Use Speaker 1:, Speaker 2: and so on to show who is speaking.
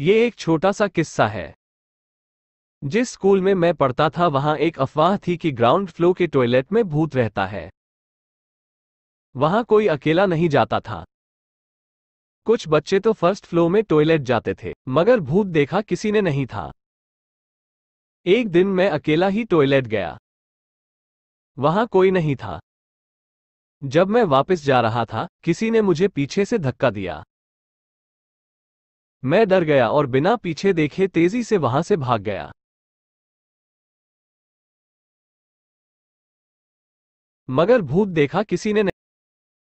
Speaker 1: ये एक छोटा सा किस्सा है जिस स्कूल में मैं पढ़ता था वहां एक अफवाह थी कि ग्राउंड फ्लोर के टॉयलेट में भूत रहता है वहां कोई अकेला नहीं जाता था कुछ बच्चे तो फर्स्ट फ्लोर में टॉयलेट जाते थे मगर भूत देखा किसी ने नहीं था एक दिन मैं अकेला ही टॉयलेट गया वहां कोई नहीं था जब मैं वापस जा रहा था किसी ने मुझे पीछे से धक्का दिया मैं डर गया और बिना पीछे देखे तेजी से वहां से भाग गया
Speaker 2: मगर भूत देखा किसी ने